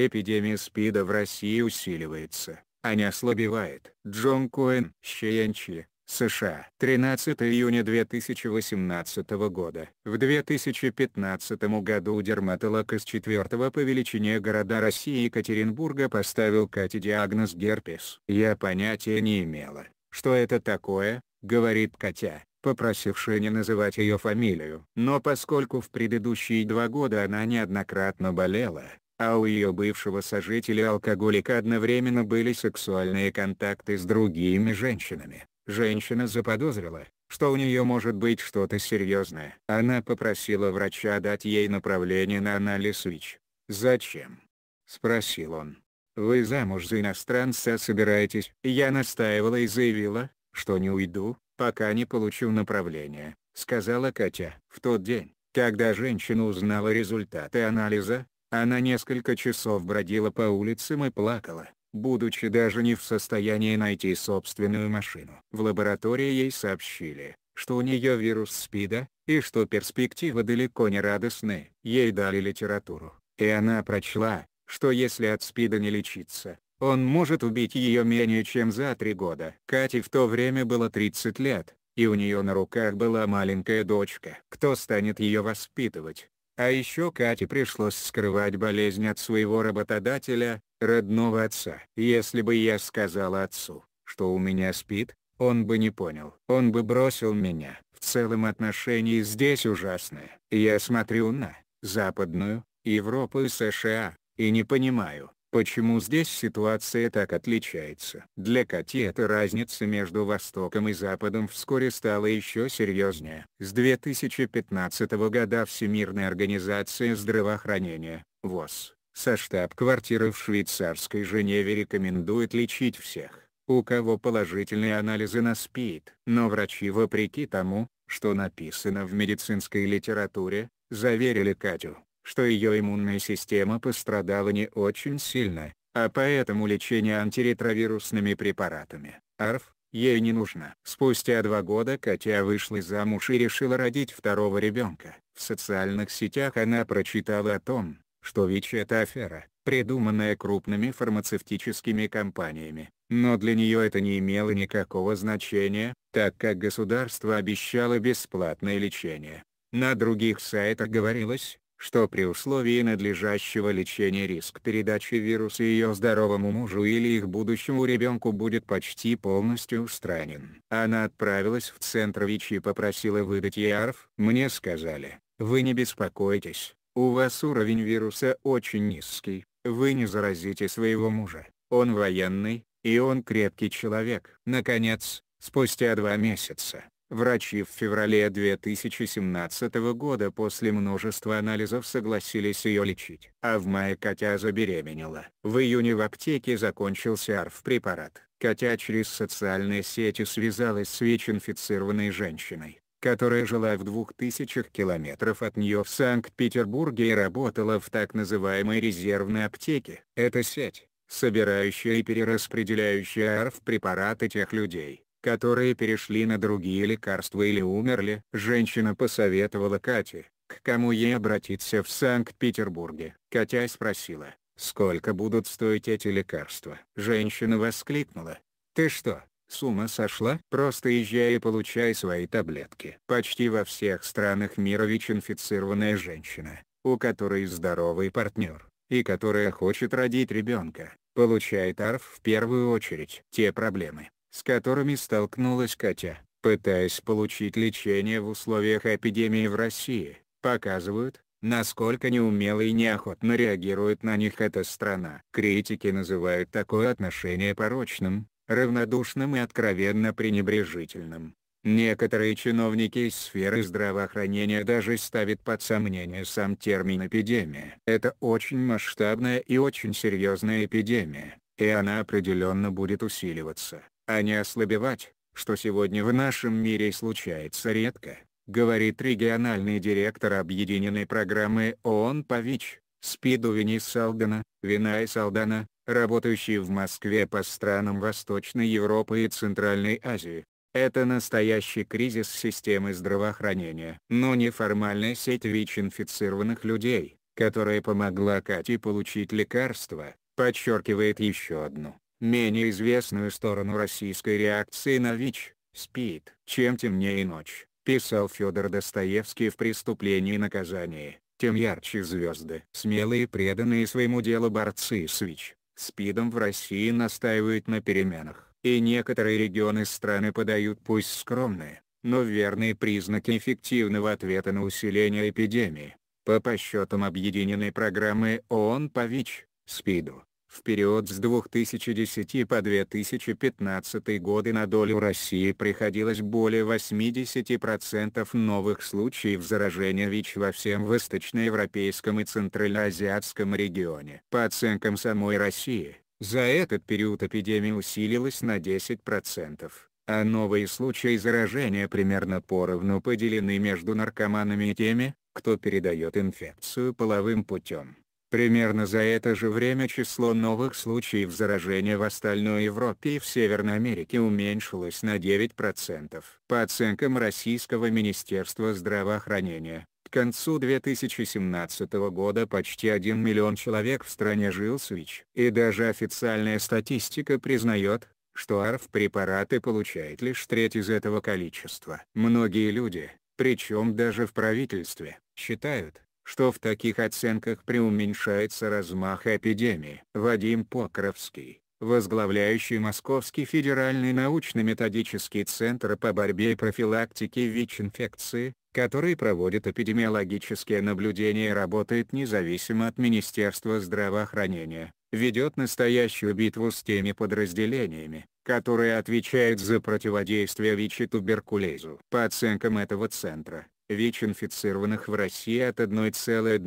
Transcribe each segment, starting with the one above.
Эпидемия СПИДа в России усиливается, а не ослабевает. Джон Коэн, Щенчи, США. 13 июня 2018 года. В 2015 году дерматолог из четвертого по величине города России Екатеринбурга поставил Кате диагноз герпес. «Я понятия не имела, что это такое», — говорит Катя, попросившая не называть ее фамилию. Но поскольку в предыдущие два года она неоднократно болела, а у ее бывшего сожителя-алкоголика одновременно были сексуальные контакты с другими женщинами. Женщина заподозрила, что у нее может быть что-то серьезное. Она попросила врача дать ей направление на анализ ВИЧ. «Зачем?» – спросил он. «Вы замуж за иностранца собираетесь?» Я настаивала и заявила, что не уйду, пока не получу направление, сказала Катя. В тот день, когда женщина узнала результаты анализа, она несколько часов бродила по улицам и плакала, будучи даже не в состоянии найти собственную машину. В лаборатории ей сообщили, что у нее вирус СПИДа, и что перспективы далеко не радостные. Ей дали литературу, и она прочла, что если от СПИДа не лечиться, он может убить ее менее чем за три года. Кате в то время было 30 лет, и у нее на руках была маленькая дочка. Кто станет ее воспитывать? А еще Кате пришлось скрывать болезнь от своего работодателя, родного отца. Если бы я сказал отцу, что у меня спит, он бы не понял. Он бы бросил меня. В целом отношения здесь ужасное. Я смотрю на Западную, Европу и США, и не понимаю, Почему здесь ситуация так отличается? Для Кати эта разница между Востоком и Западом вскоре стала еще серьезнее. С 2015 года Всемирная организация здравоохранения, ВОЗ, со штаб-квартиры в швейцарской Женеве рекомендует лечить всех, у кого положительные анализы на СПИД. Но врачи вопреки тому, что написано в медицинской литературе, заверили Катю что ее иммунная система пострадала не очень сильно, а поэтому лечение антиретровирусными препаратами, АРФ, ей не нужно. Спустя два года Катя вышла замуж и решила родить второго ребенка. В социальных сетях она прочитала о том, что ВИЧ это афера, придуманная крупными фармацевтическими компаниями. Но для нее это не имело никакого значения, так как государство обещало бесплатное лечение. На других сайтах говорилось, что при условии надлежащего лечения риск передачи вируса ее здоровому мужу или их будущему ребенку будет почти полностью устранен. Она отправилась в центр ВИЧ и попросила выдать ей АРФ. Мне сказали, вы не беспокойтесь, у вас уровень вируса очень низкий, вы не заразите своего мужа, он военный, и он крепкий человек. Наконец, спустя два месяца, Врачи в феврале 2017 года после множества анализов согласились ее лечить. А в мае Катя забеременела. В июне в аптеке закончился АРФ-препарат. Катя через социальные сети связалась с ВИЧ-инфицированной женщиной, которая жила в двух тысячах километров от нее в Санкт-Петербурге и работала в так называемой резервной аптеке. Это сеть собирающая и перераспределяющая АРФ-препараты тех людей, которые перешли на другие лекарства или умерли. Женщина посоветовала Кате, к кому ей обратиться в Санкт-Петербурге. Катя спросила, сколько будут стоить эти лекарства. Женщина воскликнула, ты что, с ума сошла? Просто езжай и получай свои таблетки. Почти во всех странах мира ВИЧ-инфицированная женщина, у которой здоровый партнер, и которая хочет родить ребенка, получает АРФ в первую очередь. Те проблемы, с которыми столкнулась Катя, пытаясь получить лечение в условиях эпидемии в России, показывают, насколько неумело и неохотно реагирует на них эта страна. Критики называют такое отношение порочным, равнодушным и откровенно пренебрежительным. Некоторые чиновники из сферы здравоохранения даже ставят под сомнение сам термин «эпидемия». Это очень масштабная и очень серьезная эпидемия, и она определенно будет усиливаться а не ослабевать, что сегодня в нашем мире случается редко, говорит региональный директор объединенной программы ООН по ВИЧ, СПИДу Винис Салдана, Винай Салдана, работающий в Москве по странам Восточной Европы и Центральной Азии. Это настоящий кризис системы здравоохранения. Но неформальная сеть ВИЧ-инфицированных людей, которая помогла Кате получить лекарства, подчеркивает еще одну менее известную сторону российской реакции на ВИЧ, СПИД. «Чем темнее ночь», писал Федор Достоевский в «Преступлении и наказании», тем ярче звезды. Смелые и преданные своему делу борцы с ВИЧ, СПИДом в России настаивают на переменах. И некоторые регионы страны подают пусть скромные, но верные признаки эффективного ответа на усиление эпидемии. По подсчетам объединенной программы ООН по ВИЧ, СПИДу, в период с 2010 по 2015 годы на долю России приходилось более 80% новых случаев заражения ВИЧ во всем восточноевропейском и центральноазиатском регионе. По оценкам самой России, за этот период эпидемия усилилась на 10%, а новые случаи заражения примерно поровну поделены между наркоманами и теми, кто передает инфекцию половым путем. Примерно за это же время число новых случаев заражения в остальной Европе и в Северной Америке уменьшилось на 9%. По оценкам Российского министерства здравоохранения, к концу 2017 года почти 1 миллион человек в стране жил с ВИЧ. И даже официальная статистика признает, что АРФ-препараты получает лишь треть из этого количества. Многие люди, причем даже в правительстве, считают, что в таких оценках преуменьшается размах эпидемии. Вадим Покровский, возглавляющий Московский федеральный научно-методический центр по борьбе и профилактике ВИЧ-инфекции, который проводит эпидемиологические наблюдения и работает независимо от Министерства здравоохранения, ведет настоящую битву с теми подразделениями, которые отвечают за противодействие ВИЧ и туберкулезу. По оценкам этого центра, ВИЧ инфицированных в России от 1,1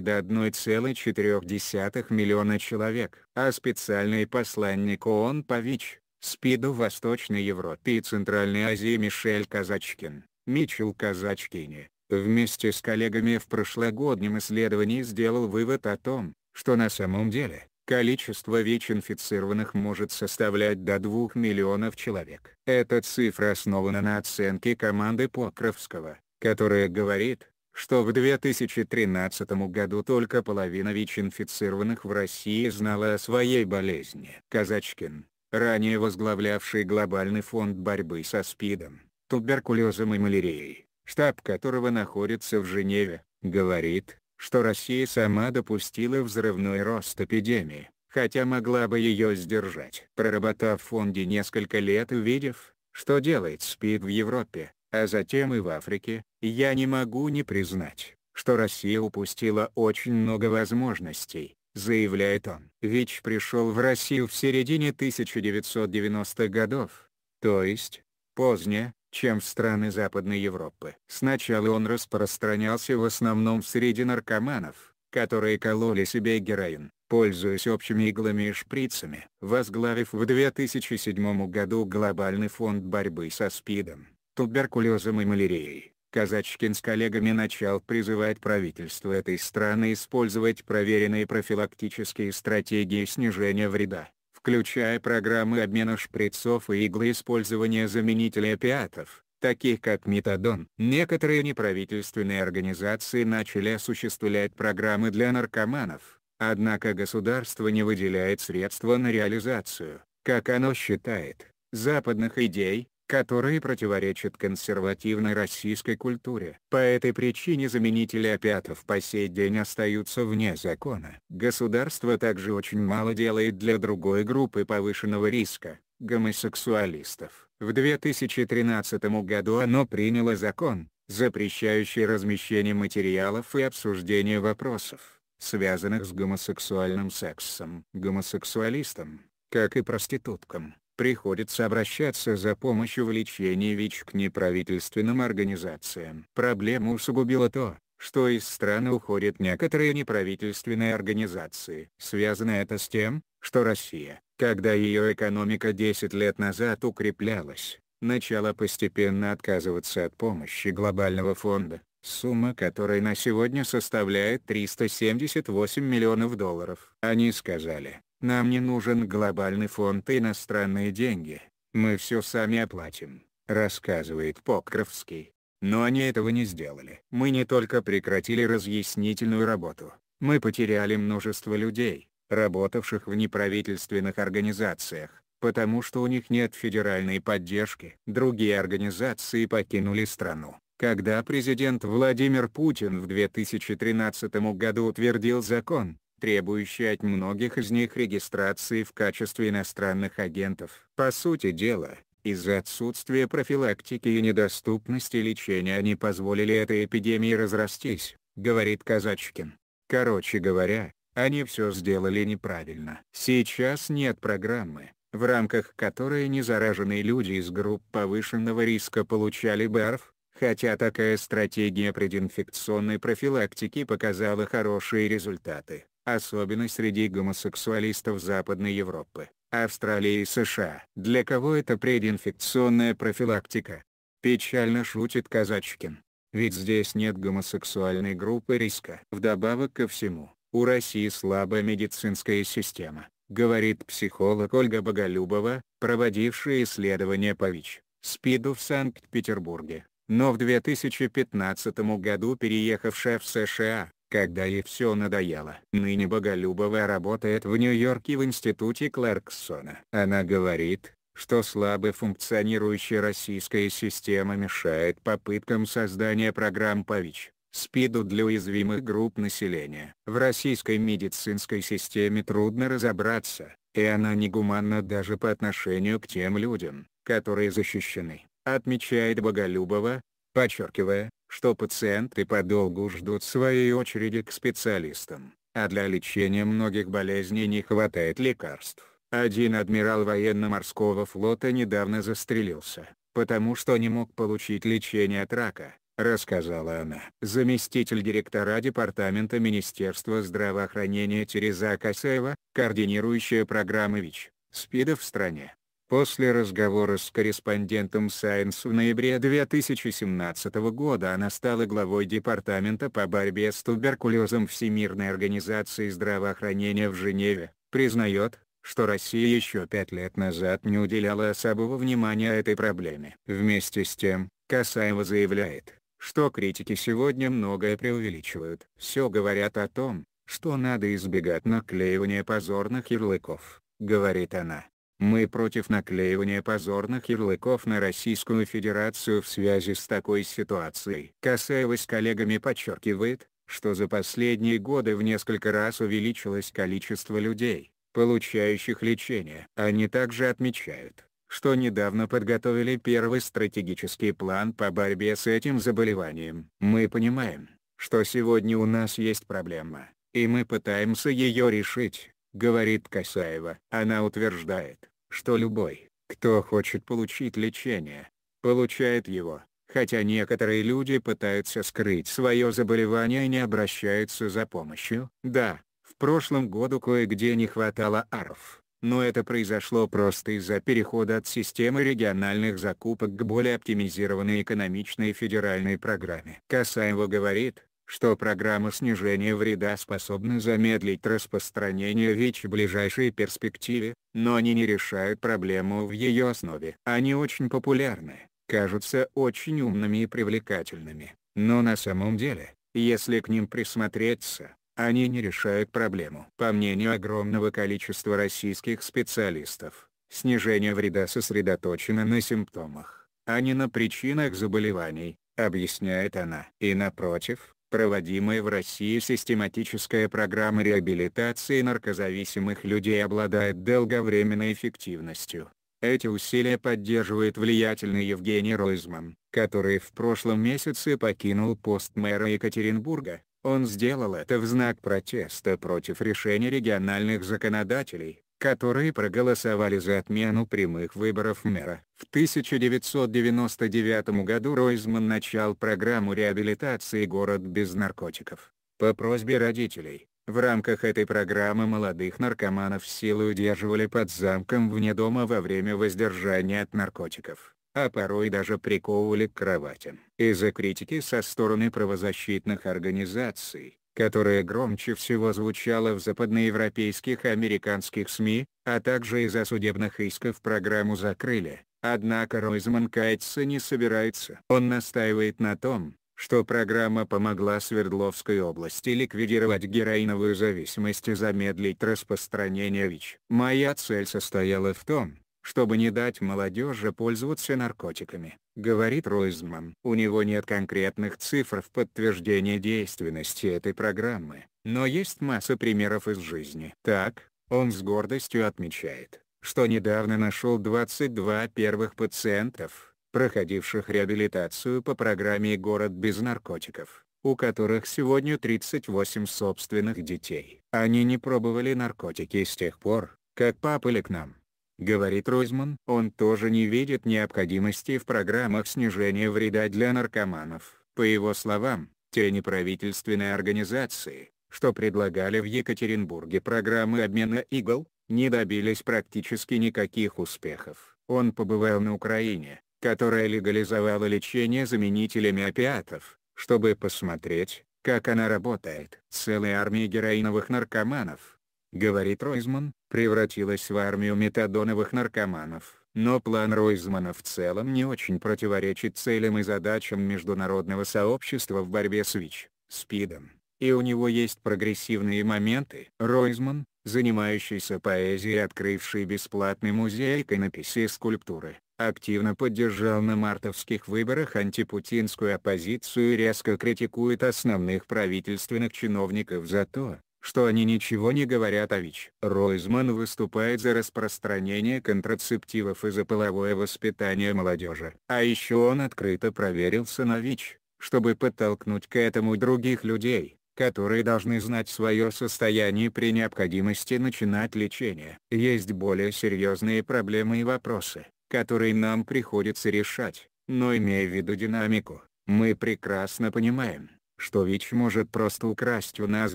до 1,4 миллиона человек. А специальный посланник ООН по ВИЧ, СПИДу в Восточной Европе и Центральной Азии Мишель Казачкин, Мичел Казачкини, вместе с коллегами в прошлогоднем исследовании сделал вывод о том, что на самом деле, количество ВИЧ-инфицированных может составлять до 2 миллионов человек. Эта цифра основана на оценке команды Покровского, которая говорит, что в 2013 году только половина ВИЧ-инфицированных в России знала о своей болезни. Казачкин, ранее возглавлявший Глобальный фонд борьбы со СПИДом, туберкулезом и малярией, штаб которого находится в Женеве, говорит, что Россия сама допустила взрывной рост эпидемии, хотя могла бы ее сдержать. Проработав в фонде несколько лет и увидев, что делает СПИД в Европе, а затем и в Африке, я не могу не признать, что Россия упустила очень много возможностей, заявляет он. ВИЧ пришел в Россию в середине 1990-х годов, то есть, позднее, чем в страны Западной Европы. Сначала он распространялся в основном среди наркоманов, которые кололи себе героин, пользуясь общими иглами и шприцами. Возглавив в 2007 году глобальный фонд борьбы со СПИДом, туберкулезом и малярией. Казачкин с коллегами начал призывать правительство этой страны использовать проверенные профилактические стратегии снижения вреда, включая программы обмена шприцов и иглоиспользования заменителей опиатов, таких как метадон. Некоторые неправительственные организации начали осуществлять программы для наркоманов, однако государство не выделяет средства на реализацию, как оно считает, западных идей, которые противоречат консервативной российской культуре. По этой причине заменители опиатов по сей день остаются вне закона. Государство также очень мало делает для другой группы повышенного риска – гомосексуалистов. В 2013 году оно приняло закон, запрещающий размещение материалов и обсуждение вопросов, связанных с гомосексуальным сексом. Гомосексуалистам, как и проституткам, приходится обращаться за помощью в лечении ВИЧ к неправительственным организациям. Проблему усугубило то, что из страны уходят некоторые неправительственные организации. Связано это с тем, что Россия, когда ее экономика 10 лет назад укреплялась, начала постепенно отказываться от помощи глобального фонда, сумма которой на сегодня составляет 378 миллионов долларов. Они сказали, нам не нужен глобальный фонд и иностранные деньги, мы все сами оплатим», — рассказывает Покровский. Но они этого не сделали. Мы не только прекратили разъяснительную работу, мы потеряли множество людей, работавших в неправительственных организациях, потому что у них нет федеральной поддержки. Другие организации покинули страну. Когда президент Владимир Путин в 2013 году утвердил закон, Требующие от многих из них регистрации в качестве иностранных агентов. По сути дела, из-за отсутствия профилактики и недоступности лечения они позволили этой эпидемии разрастись, говорит Казачкин. Короче говоря, они все сделали неправильно. Сейчас нет программы, в рамках которой незараженные люди из групп повышенного риска получали БАРФ, хотя такая стратегия прединфекционной профилактики показала хорошие результаты особенно среди гомосексуалистов Западной Европы, Австралии и США. Для кого это прединфекционная профилактика? Печально шутит Казачкин. Ведь здесь нет гомосексуальной группы риска. Вдобавок ко всему, у России слабая медицинская система, говорит психолог Ольга Боголюбова, проводившая исследование по ВИЧ, СПИДу в Санкт-Петербурге но в 2015 году переехавшая в США, когда ей все надоело. Ныне Боголюбова работает в Нью-Йорке в институте Кларксона. Она говорит, что слабо функционирующая российская система мешает попыткам создания программ по ВИЧ, СПИДу для уязвимых групп населения. В российской медицинской системе трудно разобраться, и она негуманна даже по отношению к тем людям, которые защищены, отмечает Боголюбова, подчеркивая, что пациенты подолгу ждут своей очереди к специалистам, а для лечения многих болезней не хватает лекарств. Один адмирал военно-морского флота недавно застрелился, потому что не мог получить лечение от рака, рассказала она. Заместитель директора департамента Министерства здравоохранения Тереза Касаева, координирующая программы ВИЧ, СПИДа в стране, После разговора с корреспондентом Сайенс в ноябре 2017 года она стала главой Департамента по борьбе с туберкулезом Всемирной организации здравоохранения в Женеве, признает, что Россия еще пять лет назад не уделяла особого внимания этой проблеме. Вместе с тем, Касаева заявляет, что критики сегодня многое преувеличивают. Все говорят о том, что надо избегать наклеивания позорных ярлыков, говорит она. Мы против наклеивания позорных ярлыков на Российскую Федерацию в связи с такой ситуацией. Касаева с коллегами подчеркивает, что за последние годы в несколько раз увеличилось количество людей, получающих лечение. Они также отмечают, что недавно подготовили первый стратегический план по борьбе с этим заболеванием. Мы понимаем, что сегодня у нас есть проблема, и мы пытаемся ее решить говорит Касаева. Она утверждает, что любой, кто хочет получить лечение, получает его, хотя некоторые люди пытаются скрыть свое заболевание и не обращаются за помощью. Да, в прошлом году кое-где не хватало аров, но это произошло просто из-за перехода от системы региональных закупок к более оптимизированной экономичной федеральной программе. Касаева говорит, что программа снижения вреда способна замедлить распространение ВИЧ в ближайшей перспективе, но они не решают проблему в ее основе. Они очень популярны, кажутся очень умными и привлекательными, но на самом деле, если к ним присмотреться, они не решают проблему. По мнению огромного количества российских специалистов, снижение вреда сосредоточено на симптомах, а не на причинах заболеваний, объясняет она. И напротив, Проводимая в России систематическая программа реабилитации наркозависимых людей обладает долговременной эффективностью. Эти усилия поддерживает влиятельный Евгений Ройзман, который в прошлом месяце покинул пост мэра Екатеринбурга. Он сделал это в знак протеста против решения региональных законодателей, которые проголосовали за отмену прямых выборов мэра. В 1999 году Ройзман начал программу реабилитации «Город без наркотиков». По просьбе родителей, в рамках этой программы молодых наркоманов силы удерживали под замком вне дома во время воздержания от наркотиков а порой даже приковывали к кроватям. Из-за критики со стороны правозащитных организаций, которая громче всего звучала в западноевропейских и американских СМИ, а также из-за судебных исков программу закрыли. Однако Ройзман каяться не собирается. Он настаивает на том, что программа помогла Свердловской области ликвидировать героиновую зависимость и замедлить распространение ВИЧ. Моя цель состояла в том, чтобы не дать молодежи пользоваться наркотиками, говорит Ройзман. У него нет конкретных цифр в подтверждении действенности этой программы, но есть масса примеров из жизни. Так, он с гордостью отмечает, что недавно нашел 22 первых пациентов, проходивших реабилитацию по программе «Город без наркотиков», у которых сегодня 38 собственных детей. Они не пробовали наркотики с тех пор, как папали к нам говорит Ройзман. Он тоже не видит необходимости в программах снижения вреда для наркоманов. По его словам, те неправительственные организации, что предлагали в Екатеринбурге программы обмена игл, не добились практически никаких успехов. Он побывал на Украине, которая легализовала лечение заменителями опиатов, чтобы посмотреть, как она работает. Целые армии героиновых наркоманов – говорит Ройзман, превратилась в армию метадоновых наркоманов. Но план Ройзмана в целом не очень противоречит целям и задачам международного сообщества в борьбе с ВИЧ, СПИДом. И у него есть прогрессивные моменты. Ройзман, занимающийся поэзией и открывший бесплатный музей иконописи и скульптуры, активно поддержал на мартовских выборах антипутинскую оппозицию и резко критикует основных правительственных чиновников за то, что они ничего не говорят о а ВИЧ. Ройзман выступает за распространение контрацептивов и за половое воспитание молодежи. А еще он открыто проверился на ВИЧ, чтобы подтолкнуть к этому других людей которые должны знать свое состояние при необходимости начинать лечение. Есть более серьезные проблемы и вопросы, которые нам приходится решать, но имея в виду динамику, мы прекрасно понимаем, что ВИЧ может просто украсть у нас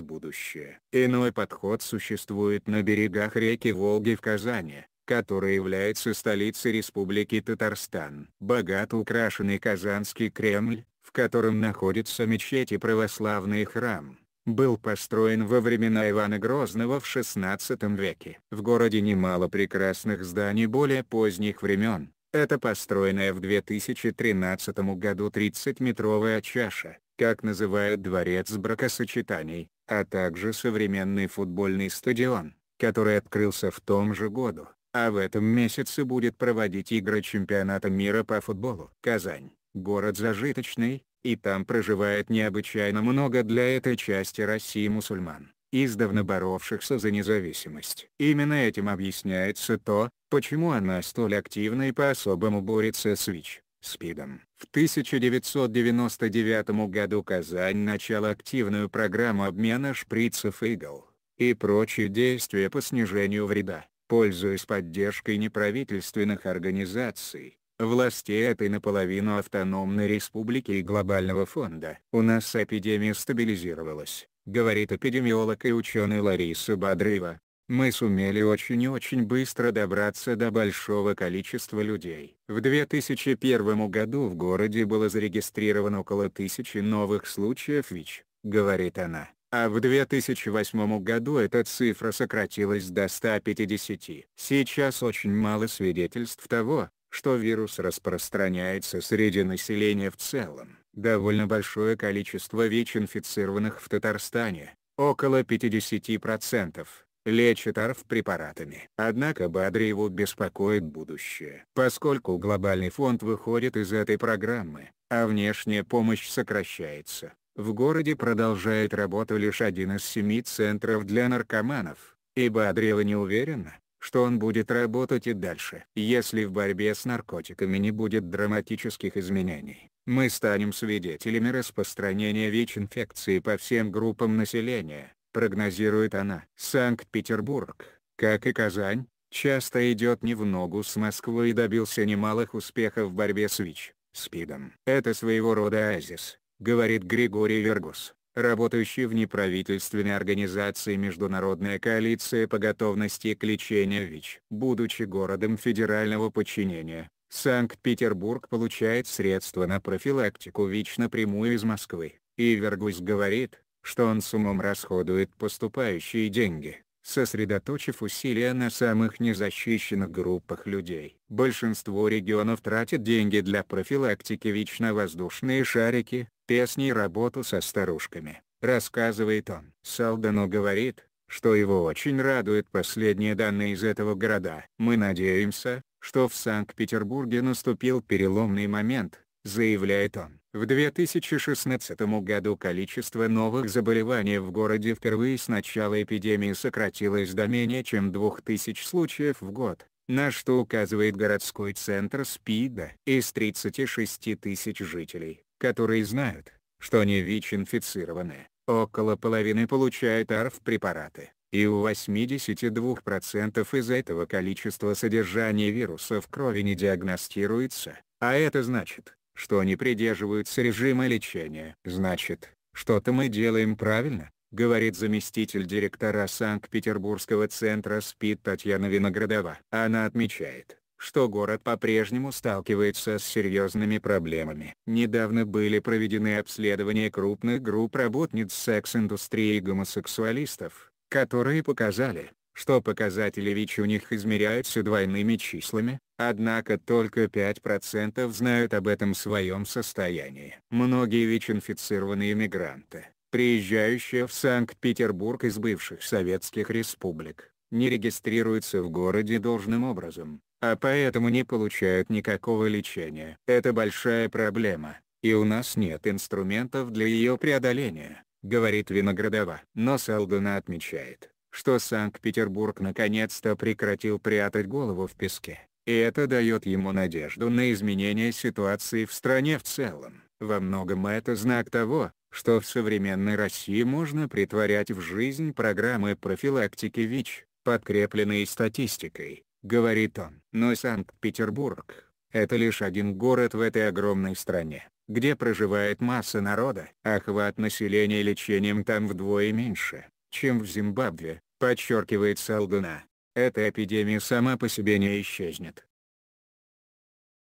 будущее. Иной подход существует на берегах реки Волги в Казани, которая является столицей Республики Татарстан. Богато украшенный Казанский Кремль, в котором находится мечеть и православный храм, был построен во времена Ивана Грозного в XVI веке. В городе немало прекрасных зданий более поздних времен. Это построенная в 2013 году 30-метровая чаша, как называют дворец бракосочетаний, а также современный футбольный стадион, который открылся в том же году, а в этом месяце будет проводить игры чемпионата мира по футболу. Казань – город зажиточный, и там проживает необычайно много для этой части России мусульман, издавна боровшихся за независимость. Именно этим объясняется то, почему она столь активно и по-особому борется с ВИЧ. СПИДом. В 1999 году Казань начала активную программу обмена шприцев игл и прочие действия по снижению вреда, пользуясь поддержкой неправительственных организаций, властей этой наполовину автономной республики и глобального фонда. У нас эпидемия стабилизировалась, говорит эпидемиолог и ученый Лариса Бадрыва мы сумели очень и очень быстро добраться до большого количества людей. В 2001 году в городе было зарегистрировано около тысячи новых случаев ВИЧ, говорит она. А в 2008 году эта цифра сократилась до 150. Сейчас очень мало свидетельств того, что вирус распространяется среди населения в целом. Довольно большое количество ВИЧ-инфицированных в Татарстане, около 50%, лечит АРФ препаратами. Однако Бадриеву беспокоит будущее. Поскольку глобальный фонд выходит из этой программы, а внешняя помощь сокращается, в городе продолжает работу лишь один из семи центров для наркоманов, и Бадриева не уверена, что он будет работать и дальше. Если в борьбе с наркотиками не будет драматических изменений, мы станем свидетелями распространения ВИЧ-инфекции по всем группам населения, прогнозирует она. Санкт-Петербург, как и Казань, часто идет не в ногу с Москвой и добился немалых успехов в борьбе с ВИЧ, СПИДом. Это своего рода оазис, говорит Григорий Вергус, работающий в неправительственной организации Международная коалиция по готовности к лечению ВИЧ. Будучи городом федерального подчинения, Санкт-Петербург получает средства на профилактику ВИЧ напрямую из Москвы. И Вергус говорит, что он с умом расходует поступающие деньги, сосредоточив усилия на самых незащищенных группах людей. Большинство регионов тратит деньги для профилактики ВИЧ на воздушные шарики, песни и работу со старушками, рассказывает он. Салдано говорит, что его очень радуют последние данные из этого города. Мы надеемся, что в Санкт-Петербурге наступил переломный момент, заявляет он. В 2016 году количество новых заболеваний в городе впервые с начала эпидемии сократилось до менее чем 2000 случаев в год, на что указывает городской центр СПИДа. Из 36 тысяч жителей, которые знают, что они ВИЧ-инфицированы, около половины получают АРФ-препараты и у 82% из этого количества содержания вируса в крови не диагностируется, а это значит, что они придерживаются режима лечения. Значит, что-то мы делаем правильно, говорит заместитель директора Санкт-Петербургского центра СПИД Татьяна Виноградова. Она отмечает, что город по-прежнему сталкивается с серьезными проблемами. Недавно были проведены обследования крупных групп работниц секс-индустрии и гомосексуалистов, которые показали, что показатели ВИЧ у них измеряются двойными числами, однако только 5% знают об этом своем состоянии. Многие ВИЧ-инфицированные мигранты, приезжающие в Санкт-Петербург из бывших советских республик, не регистрируются в городе должным образом, а поэтому не получают никакого лечения. Это большая проблема, и у нас нет инструментов для ее преодоления, говорит Виноградова. Но Салдена отмечает, что Санкт-Петербург наконец-то прекратил прятать голову в песке, и это дает ему надежду на изменение ситуации в стране в целом. Во многом это знак того, что в современной России можно притворять в жизнь программы профилактики ВИЧ, подкрепленные статистикой, говорит он. Но Санкт-Петербург — это лишь один город в этой огромной стране, где проживает масса народа. Охват населения лечением там вдвое меньше чем в Зимбабве, подчеркивает Салгана. Эта эпидемия сама по себе не исчезнет.